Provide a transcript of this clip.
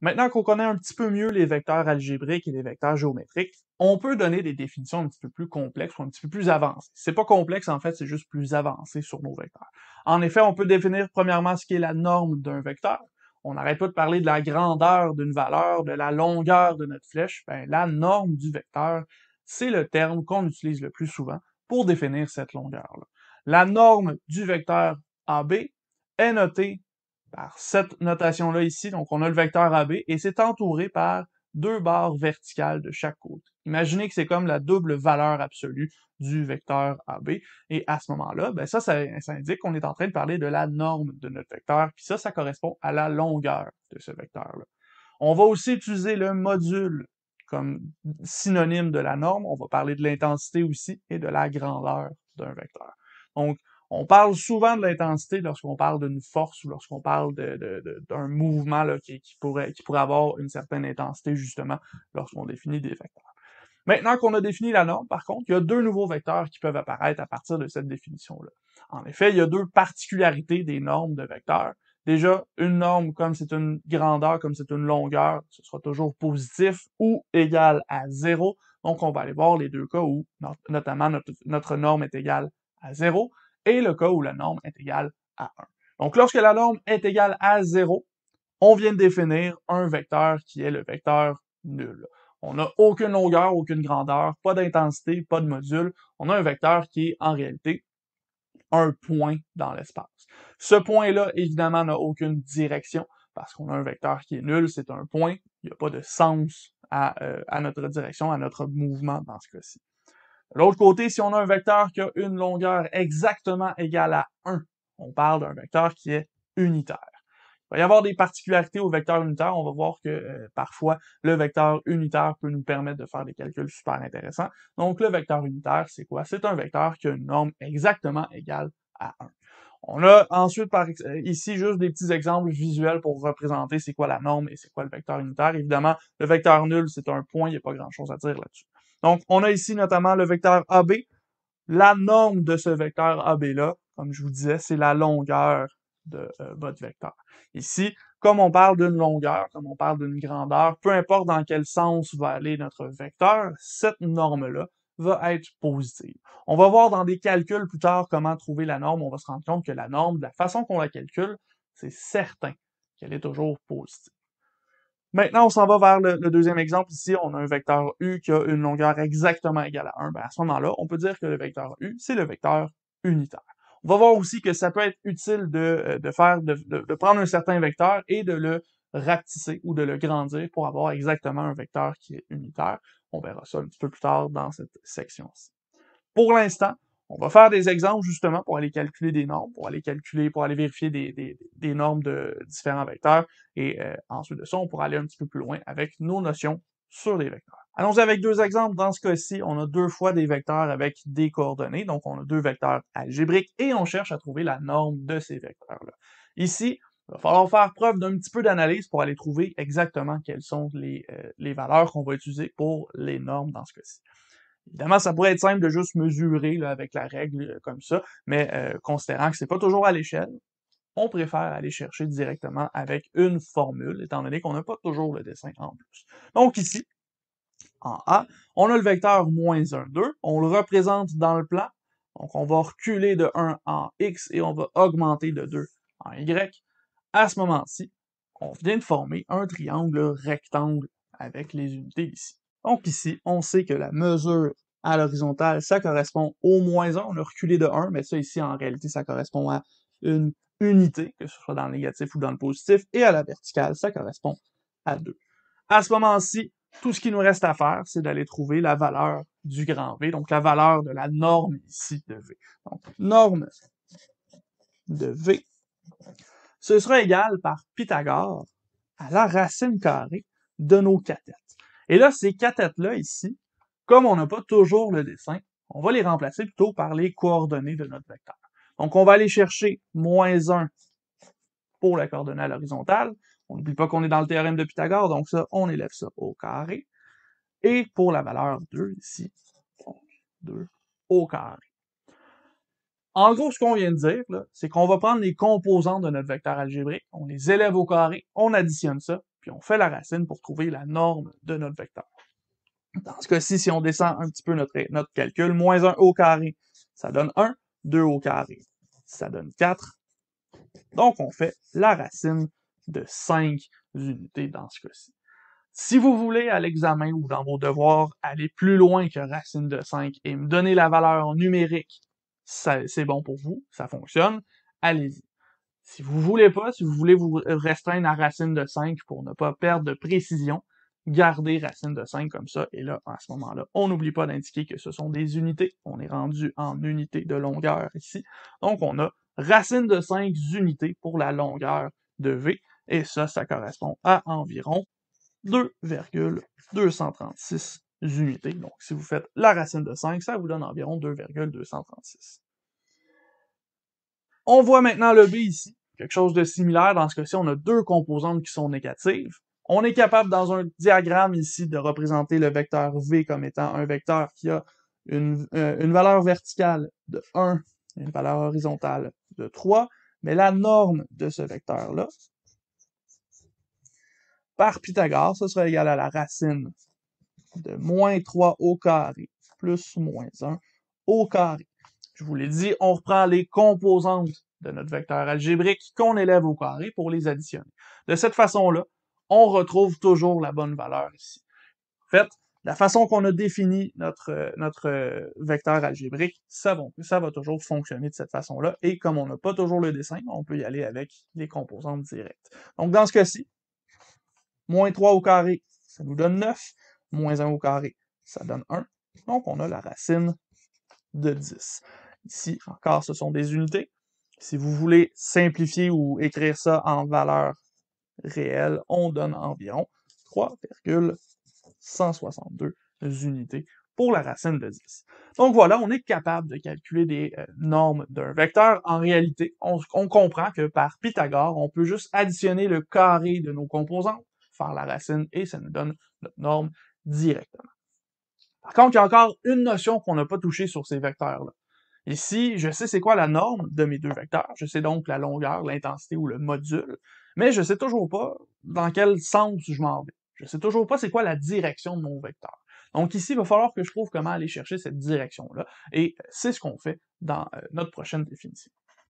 Maintenant qu'on connaît un petit peu mieux les vecteurs algébriques et les vecteurs géométriques, on peut donner des définitions un petit peu plus complexes ou un petit peu plus avancées. C'est pas complexe, en fait, c'est juste plus avancé sur nos vecteurs. En effet, on peut définir premièrement ce qui est la norme d'un vecteur. On n'arrête pas de parler de la grandeur d'une valeur, de la longueur de notre flèche. Ben, la norme du vecteur, c'est le terme qu'on utilise le plus souvent pour définir cette longueur-là. La norme du vecteur AB est notée par cette notation-là ici. Donc, on a le vecteur AB et c'est entouré par deux barres verticales de chaque côté. Imaginez que c'est comme la double valeur absolue du vecteur AB. Et à ce moment-là, ben ça, ça, ça indique qu'on est en train de parler de la norme de notre vecteur. Puis ça, ça correspond à la longueur de ce vecteur-là. On va aussi utiliser le module comme synonyme de la norme. On va parler de l'intensité aussi et de la grandeur d'un vecteur. Donc, on parle souvent de l'intensité lorsqu'on parle d'une force ou lorsqu'on parle d'un mouvement qui, pourrait, avoir une certaine intensité, justement, lorsqu'on définit des vecteurs. Maintenant qu'on a défini la norme, par contre, il y a deux nouveaux vecteurs qui peuvent apparaître à partir de cette définition-là. En effet, il y a deux particularités des normes de vecteurs. Déjà, une norme, comme c'est une grandeur, comme c'est une longueur, ce sera toujours positif ou égal à zéro. Donc, on va aller voir les deux cas où, notamment, notre norme est égale à zéro et le cas où la norme est égale à 1. Donc, lorsque la norme est égale à 0, on vient de définir un vecteur qui est le vecteur nul. On n'a aucune longueur, aucune grandeur, pas d'intensité, pas de module. On a un vecteur qui est en réalité un point dans l'espace. Ce point-là, évidemment, n'a aucune direction parce qu'on a un vecteur qui est nul, c'est un point, il n'y a pas de sens à, euh, à notre direction, à notre mouvement dans ce cas-ci. L'autre côté, si on a un vecteur qui a une longueur exactement égale à 1, on parle d'un vecteur qui est unitaire. Il va y avoir des particularités au vecteur unitaire. On va voir que euh, parfois, le vecteur unitaire peut nous permettre de faire des calculs super intéressants. Donc, le vecteur unitaire, c'est quoi? C'est un vecteur qui a une norme exactement égale à 1. On a ensuite par, euh, ici juste des petits exemples visuels pour représenter c'est quoi la norme et c'est quoi le vecteur unitaire. Évidemment, le vecteur nul, c'est un point, il n'y a pas grand-chose à dire là-dessus. Donc, on a ici notamment le vecteur AB. La norme de ce vecteur AB-là, comme je vous disais, c'est la longueur de euh, votre vecteur. Ici, comme on parle d'une longueur, comme on parle d'une grandeur, peu importe dans quel sens va aller notre vecteur, cette norme-là va être positive. On va voir dans des calculs plus tard comment trouver la norme. On va se rendre compte que la norme, de la façon qu'on la calcule, c'est certain qu'elle est toujours positive. Maintenant, on s'en va vers le, deuxième exemple. Ici, on a un vecteur U qui a une longueur exactement égale à 1. Ben, à ce moment-là, on peut dire que le vecteur U, c'est le vecteur unitaire. On va voir aussi que ça peut être utile de, euh, faire, de, prendre un certain vecteur et de le raptisser ou de le grandir pour avoir exactement un vecteur qui est unitaire. On verra ça un petit peu plus tard dans cette section-ci. Pour l'instant, on va faire des exemples justement pour aller calculer des normes, pour aller calculer, pour aller vérifier des, des, normes de différents vecteurs. Et euh, ensuite de ça, on pourra aller un petit peu plus loin avec nos notions sur les vecteurs. Allons-y avec deux exemples. Dans ce cas-ci, on a deux fois des vecteurs avec des coordonnées. Donc, on a deux vecteurs algébriques et on cherche à trouver la norme de ces vecteurs-là. Ici, il va falloir faire preuve d'un petit peu d'analyse pour aller trouver exactement quelles sont les, euh, les valeurs qu'on va utiliser pour les normes dans ce cas-ci. Évidemment, ça pourrait être simple de juste mesurer là, avec la règle euh, comme ça, mais euh, considérant que c'est pas toujours à l'échelle, on préfère aller chercher directement avec une formule, étant donné qu'on n'a pas toujours le dessin en plus. Donc ici, en A, on a le vecteur moins 1, 2, on le représente dans le plan, donc on va reculer de 1 en X et on va augmenter de 2 en Y. À ce moment-ci, on vient de former un triangle rectangle avec les unités ici. Donc ici, on sait que la mesure à l'horizontale, ça correspond au moins 1. On a reculé de 1, mais ça ici, en réalité, ça correspond à une unité, que ce soit dans le négatif ou dans le positif. Et à la verticale, ça correspond à 2. À ce moment-ci, tout ce qui nous reste à faire, c'est d'aller trouver la valeur du grand V, donc la valeur de la norme ici de V. Donc, norme de V, ce sera égal par Pythagore à la racine carrée de nos catètes. Et là, ces quatre têtes là ici, comme on n'a pas toujours le dessin, on va les remplacer plutôt par les coordonnées de notre vecteur. Donc, on va aller chercher moins 1 pour la à horizontale. On n'oublie pas qu'on est dans le théorème de Pythagore, donc ça, on élève ça au carré. Et pour la valeur 2 ici, 2 au carré. En gros, ce qu'on vient de dire, c'est qu'on va prendre les composants de notre vecteur algébrique, on les élève au carré, on additionne ça, on fait la racine pour trouver la norme de notre vecteur. Dans ce cas-ci, si on descend un petit peu notre, notre calcul, moins 1 au carré, ça donne 1, 2 au carré, ça donne 4. Donc, on fait la racine de 5 unités dans ce cas-ci. Si vous voulez, à l'examen ou dans vos devoirs, aller plus loin que racine de 5 et me donner la valeur numérique, c'est bon pour vous, ça fonctionne, allez-y. Si vous voulez pas, si vous voulez vous restreindre à racine de 5 pour ne pas perdre de précision, gardez racine de 5 comme ça. Et là, à ce moment-là, on n'oublie pas d'indiquer que ce sont des unités. On est rendu en unités de longueur ici. Donc, on a racine de 5 unités pour la longueur de V. Et ça, ça correspond à environ 2,236 unités. Donc, si vous faites la racine de 5, ça vous donne environ 2,236. On voit maintenant le B ici. Quelque chose de similaire, dans ce cas-ci, on a deux composantes qui sont négatives. On est capable, dans un diagramme ici, de représenter le vecteur V comme étant un vecteur qui a une, euh, valeur verticale de 1 et une valeur horizontale de 3, mais la norme de ce vecteur-là, par Pythagore, ce serait égal à la racine de moins 3 au carré plus moins 1 au carré. Je vous l'ai dit, on reprend les composantes de notre vecteur algébrique qu'on élève au carré pour les additionner. De cette façon-là, on retrouve toujours la bonne valeur ici. En fait, la façon qu'on a défini notre, notre vecteur algébrique, ça ça va toujours fonctionner de cette façon-là. Et comme on n'a pas toujours le dessin, on peut y aller avec les composantes directes. Donc, dans ce cas-ci, moins 3 au carré, ça nous donne 9. Moins 1 au carré, ça donne 1. Donc, on a la racine de 10. Ici, encore, ce sont des unités. Si vous voulez simplifier ou écrire ça en valeur réelle, on donne environ 3,162 unités pour la racine de 10. Donc voilà, on est capable de calculer des euh, normes d'un vecteur. En réalité, on, on, comprend que par Pythagore, on peut juste additionner le carré de nos composantes, faire la racine, et ça nous donne notre norme directement. Par contre, il y a encore une notion qu'on n'a pas touchée sur ces vecteurs-là. Ici, je sais c'est quoi la norme de mes deux vecteurs. Je sais donc la longueur, l'intensité ou le module, mais je sais toujours pas dans quel sens je m'en vais. Je sais toujours pas c'est quoi la direction de mon vecteur. Donc ici, il va falloir que je trouve comment aller chercher cette direction-là, et c'est ce qu'on fait dans euh, notre prochaine définition.